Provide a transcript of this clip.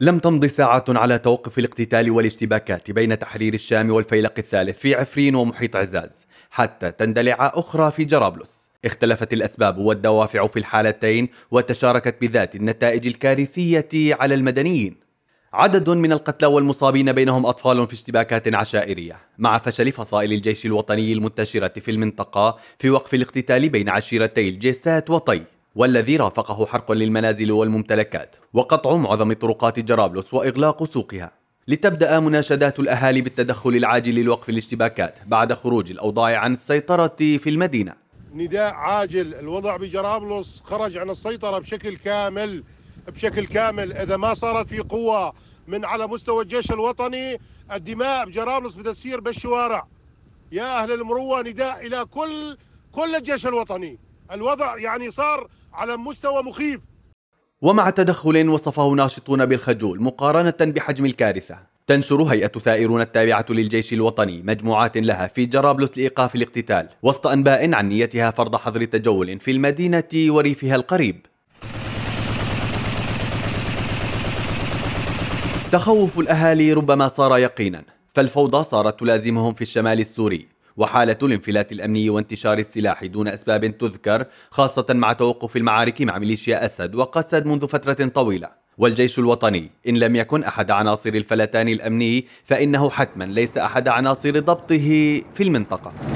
لم تمض ساعة على توقف الاقتتال والاشتباكات بين تحرير الشام والفيلق الثالث في عفرين ومحيط عزاز حتى تندلع أخرى في جرابلس اختلفت الأسباب والدوافع في الحالتين وتشاركت بذات النتائج الكارثية على المدنيين عدد من القتلى والمصابين بينهم أطفال في اشتباكات عشائرية مع فشل فصائل الجيش الوطني المنتشرة في المنطقة في وقف الاقتتال بين عشيرتي الجيسات وطي والذي رافقه حرق للمنازل والممتلكات وقطع معظم طرقات جرابلس وإغلاق سوقها لتبدأ مناشدات الأهالي بالتدخل العاجل لوقف الاشتباكات بعد خروج الأوضاع عن السيطرة في المدينة نداء عاجل الوضع بجرابلس خرج عن السيطرة بشكل كامل بشكل كامل إذا ما صارت في قوة من على مستوى الجيش الوطني الدماء بجرابلس بتسير بالشوارع يا أهل المروة نداء إلى كل كل الجيش الوطني الوضع يعني صار على مستوى مخيف ومع تدخل وصفه ناشطون بالخجول مقارنة بحجم الكارثة تنشر هيئة ثائرون التابعة للجيش الوطني مجموعات لها في جرابلس لإيقاف الاقتتال وسط أنباء عن نيتها فرض حظر تجول في المدينة وريفها القريب تخوف الأهالي ربما صار يقينا فالفوضى صارت تلازمهم في الشمال السوري وحالة الانفلات الأمني وانتشار السلاح دون أسباب تذكر خاصة مع توقف المعارك مع ميليشيا أسد وقسد منذ فترة طويلة والجيش الوطني إن لم يكن أحد عناصر الفلتان الأمني فإنه حتما ليس أحد عناصر ضبطه في المنطقة